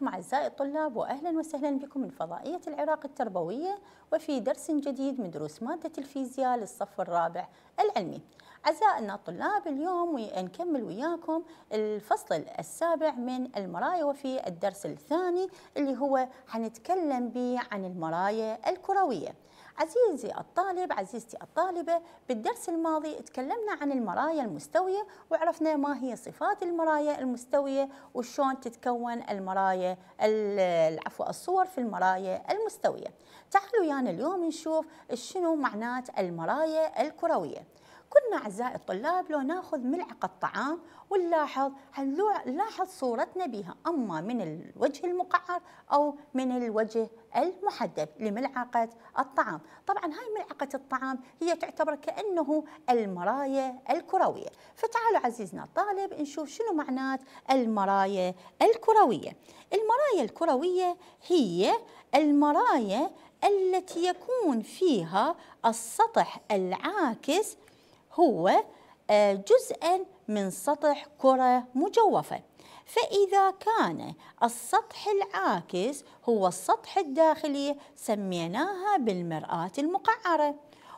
بكم أعزائي الطلاب وأهلا وسهلا بكم من فضائية العراق التربوية وفي درس جديد من دروس مادة الفيزياء للصف الرابع العلمي أعزائنا الطلاب اليوم نكمل وياكم الفصل السابع من المرايا وفي الدرس الثاني اللي هو حنتكلم به عن المرايا الكروية عزيزي الطالب عزيزتي الطالبة بالدرس الماضي تكلمنا عن المرايا المستوية وعرفنا ما هي صفات المرايا المستوية وشون تتكون المرايا العفو الصور في المرايا المستوية تعالوا يانا يعني اليوم نشوف شنو معنات المرايا الكروية كنا أعزائي الطلاب لو ناخذ ملعقة طعام ونلاحظ نلاحظ صورتنا بها أما من الوجه المقعر أو من الوجه المحدب لملعقة الطعام طبعا هاي ملعقة الطعام هي تعتبر كأنه المرايا الكروية فتعالوا عزيزنا الطالب نشوف شنو معنات المرايا الكروية المرايا الكروية هي المرايا التي يكون فيها السطح العاكس هو آه، جزءا من سطح كرة مجوفة فإذا كان السطح العاكس هو السطح الداخلي سميناها بالمرآة المقعرة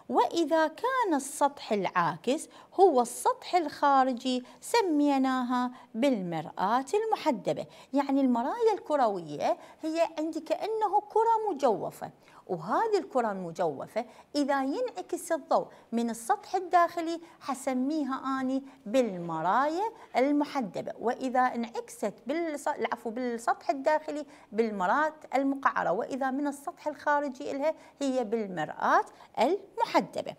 وإذا كان السطح العاكس هو السطح الخارجي سميناها بالمرآة المحدبة يعني المرايا الكروية هي عندي كأنه كرة مجوفة وهذه الكرة المجوفة إذا ينعكس الضوء من السطح الداخلي حسميها أني بالمرايا المحدبة وإذا انعكست بالص... العفو بالسطح الداخلي بالمراة المقعرة وإذا من السطح الخارجي لها هي بالمرآة المحدبة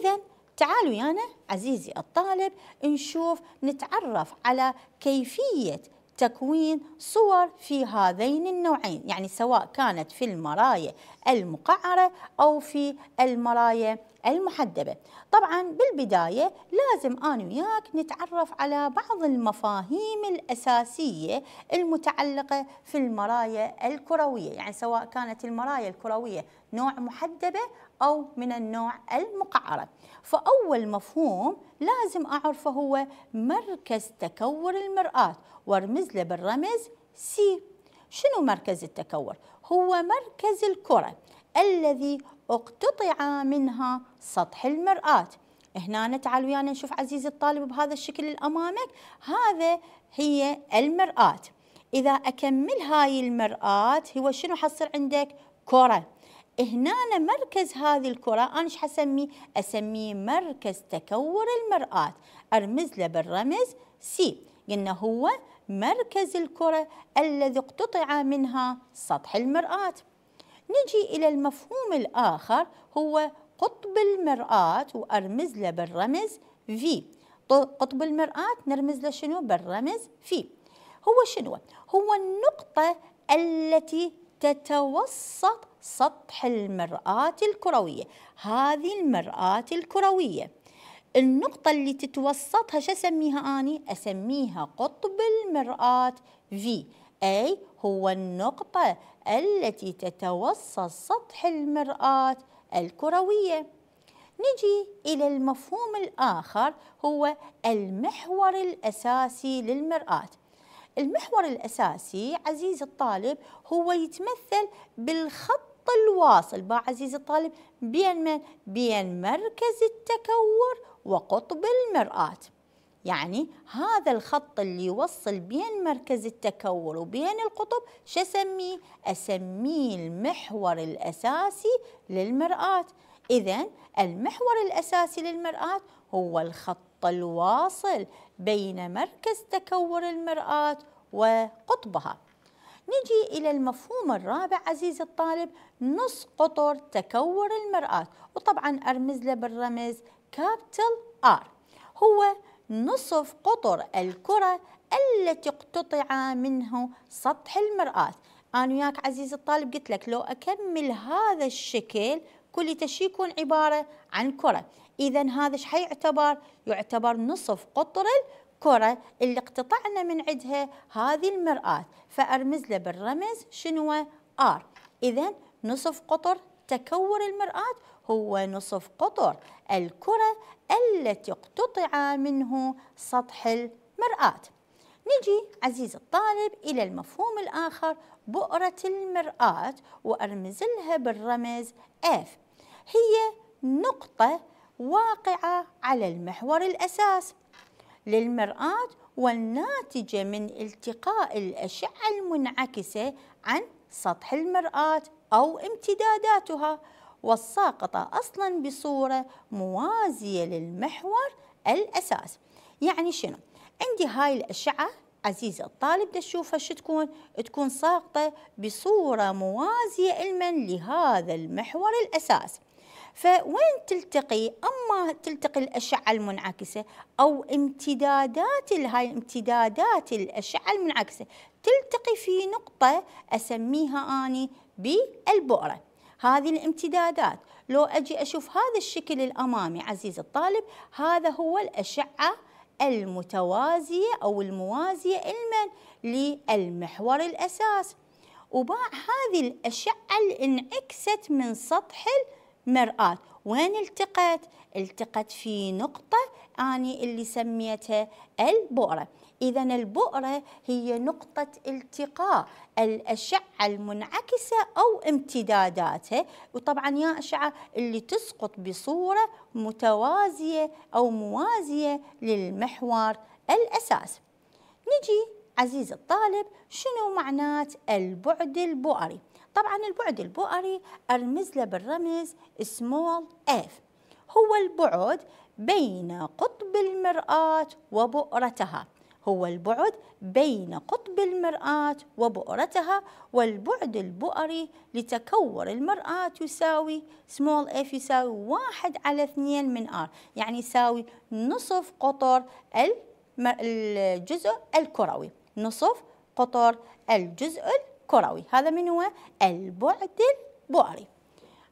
إذا تعالوا يانا عزيزي الطالب نشوف نتعرف على كيفية تكوين صور في هذين النوعين يعني سواء كانت في المرايا المقعرة أو في المرايا المحدبة طبعا بالبداية لازم أنا وياك نتعرف على بعض المفاهيم الأساسية المتعلقة في المرايا الكروية يعني سواء كانت المرايا الكروية نوع محدبة أو من النوع المقعرة فأول مفهوم لازم أعرفه هو مركز تكور المرآة وارمز له بالرمز سي شنو مركز التكور؟ هو مركز الكرة الذي اقتطع منها سطح المرآة هنا تعال ويانا نشوف عزيزي الطالب بهذا الشكل اللي امامك هذا هي المرآة اذا اكمل هاي المرآة هو شنو حصل عندك كرة هنا مركز هذه الكرة أنا ايش حسمي أسميه مركز تكور المرآة أرمز له بالرمز سي قلنا هو مركز الكرة الذي اقتطع منها سطح المرآة نجي إلى المفهوم الآخر هو قطب المرآة وأرمز له بالرمز في قطب المرآة نرمز له شنو بالرمز في هو شنو هو النقطة التي تتوسط سطح المرآة الكروية هذه المرآة الكروية النقطة اللي تتوسطها شو أسميها أني؟ أسميها قطب المرآة في أي هو النقطة التي تتوسط سطح المرآة الكروية نجي إلى المفهوم الآخر هو المحور الأساسي للمرآة المحور الأساسي عزيزي الطالب هو يتمثل بالخط الواصل بقى عزيزي الطالب بين من؟ بين مركز التكور وقطب المرآة يعني هذا الخط اللي يوصل بين مركز التكون وبين القطب شو اسميه؟ اسميه المحور الاساسي للمرآة، اذا المحور الاساسي للمرآة هو الخط الواصل بين مركز تكون المرآة وقطبها. نجي إلى المفهوم الرابع عزيزي الطالب نص قطر تكور المرآة وطبعا أرمز له بالرمز كابتل آر هو نصف قطر الكرة التي اقتطع منه سطح المرآة أنا وياك عزيزي الطالب قلت لك لو أكمل هذا الشكل كليته يكون عبارة عن كرة إذا هذا ايش حيعتبر؟ يعتبر نصف قطر الكرة اللي اقتطعنا من عندها هذه المرآة فأرمز له بالرمز شنو؟ آر إذا نصف قطر تكور المرآة هو نصف قطر الكرة التي اقتطع منه سطح المرآة نجي عزيز الطالب إلى المفهوم الآخر بؤرة المرآة وأرمز لها بالرمز F هي نقطة واقعة على المحور الأساس للمرآة والناتجة من التقاء الأشعة المنعكسة عن سطح المرآة أو امتداداتها والساقطة أصلا بصورة موازية للمحور الأساس يعني شنو؟ عندي هاي الأشعة عزيزة الطالب تشوفها شو تكون؟ تكون ساقطة بصورة موازية إلمن لهذا المحور الأساس فوين تلتقي اما تلتقي الاشعه المنعكسه او امتدادات هاي امتدادات الاشعه المنعكسه تلتقي في نقطه اسميها اني بالبؤره هذه الامتدادات لو اجي اشوف هذا الشكل الامامي عزيزي الطالب هذا هو الاشعه المتوازيه او الموازيه المن للمحور الاساس وباع هذه الاشعه اللي انعكست من سطح مرآة وين التقت؟ التقت في نقطة أني اللي سميتها البؤرة إذا البؤرة هي نقطة التقاء الأشعة المنعكسة أو امتداداتها وطبعا يا أشعة اللي تسقط بصورة متوازية أو موازية للمحور الأساس نجي عزيز الطالب شنو معنات البعد البؤري طبعا البعد البؤري أرمز له بالرمز سمول اف هو البعد بين قطب المرآة وبؤرتها هو البعد بين قطب المرآة وبؤرتها والبعد البؤري لتكور المرآة يساوي small f يساوي واحد على اثنين من r يعني يساوي نصف قطر الجزء الكروي نصف قطر الجزء الكروي هذا من هو البعد البؤري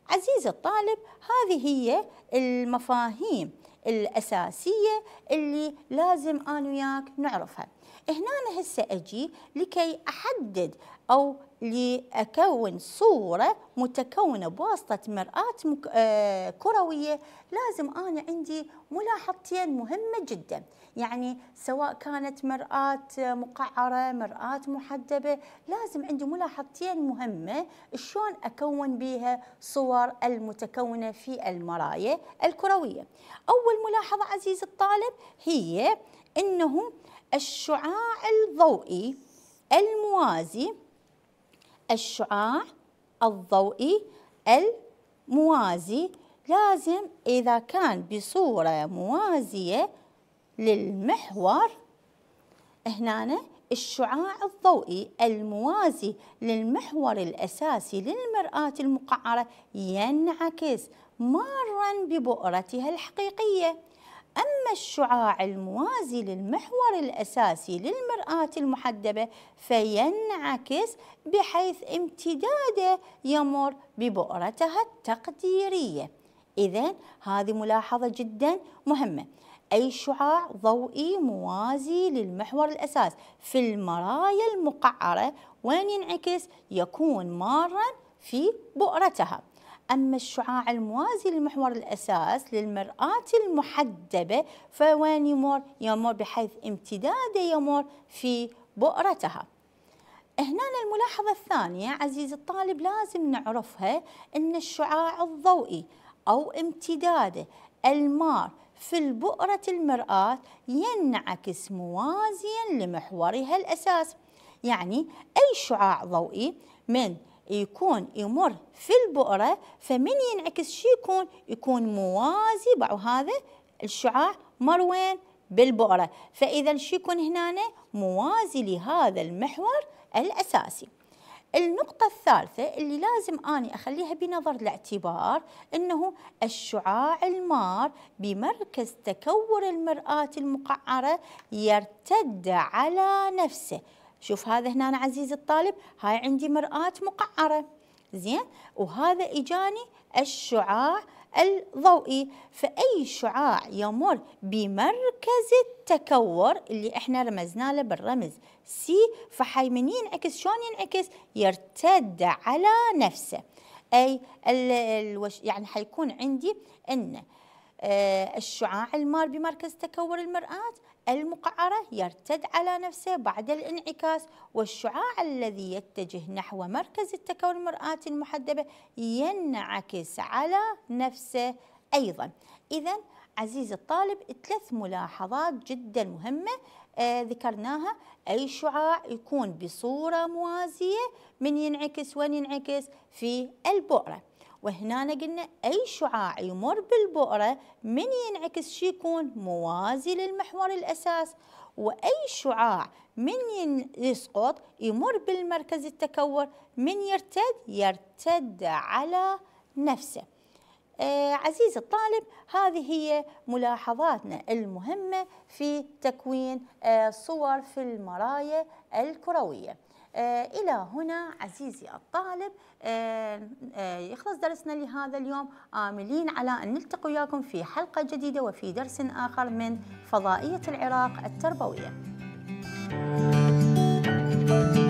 عزيزي الطالب هذه هي المفاهيم الأساسية اللي لازم أنا وياك نعرفها هنا أنا هسه أجي لكي أحدد أو لأكون صورة متكونة بواسطة مرآة مك... آه... كروية لازم أنا عندي ملاحظتين مهمة جدا يعني سواء كانت مرآة مقعرة مرآة محدبة لازم عندي ملاحظتين مهمة شلون أكون بها صور المتكونة في المرايا الكروية أول ملاحظة عزيزي الطالب هي أنه الشعاع الضوئي الموازي الشعاع الضوئي الموازي لازم إذا كان بصورة موازية للمحور هنا الشعاع الضوئي الموازي للمحور الأساسي للمرآة المقعرة ينعكس مارا ببؤرتها الحقيقية أما الشعاع الموازي للمحور الأساسي للمرآة المحدبة فينعكس بحيث امتداده يمر ببؤرتها التقديرية إذا هذه ملاحظة جدا مهمة أي شعاع ضوئي موازي للمحور الأساس في المرايا المقعرة وين ينعكس يكون مارا في بؤرتها أما الشعاع الموازي للمحور الأساس للمرآة المحدبة فوين يمر؟ يمر بحيث امتداده يمر في بؤرتها هنا الملاحظة الثانية عزيزي الطالب لازم نعرفها أن الشعاع الضوئي أو امتداده المار في البؤرة المرآة ينعكس موازيا لمحورها الأساس يعني أي شعاع ضوئي من يكون يمر في البؤرة فمن ينعكس شي يكون يكون موازي بعو هذا الشعاع مر وين بالبؤرة فإذا شي يكون هنا موازي لهذا المحور الأساسي النقطة الثالثة اللي لازم أني أخليها بنظر الاعتبار أنه الشعاع المار بمركز تكور المرآة المقعرة يرتد على نفسه شوف هذا هنا عزيزي الطالب هاي عندي مرآة مقعرة زين وهذا اجاني الشعاع الضوئي فاي شعاع يمر بمركز التكور اللي احنا رمزنا له بالرمز سي فحي من ينعكس شلون ينعكس يرتد على نفسه اي يعني حيكون عندي ان آه، الشعاع المار بمركز تكور المرآة المقعرة يرتد على نفسه بعد الانعكاس والشعاع الذي يتجه نحو مركز التكور المرآة المحدبة ينعكس على نفسه أيضا إذا عزيزي الطالب ثلاث ملاحظات جدا مهمة آه، ذكرناها أي شعاع يكون بصورة موازية من ينعكس وين ينعكس في البؤرة وهنا قلنا أي شعاع يمر بالبؤرة من ينعكس شي يكون موازي للمحور الأساس وأي شعاع من يسقط يمر بالمركز التكور من يرتد يرتد على نفسه آه عزيزي الطالب هذه هي ملاحظاتنا المهمة في تكوين آه صور في المرايا الكروية آه، إلى هنا عزيزي الطالب آه، آه، يخلص درسنا لهذا اليوم آملين على أن نلتقي وياكم في حلقة جديدة وفي درس آخر من فضائية العراق التربوية Thank you.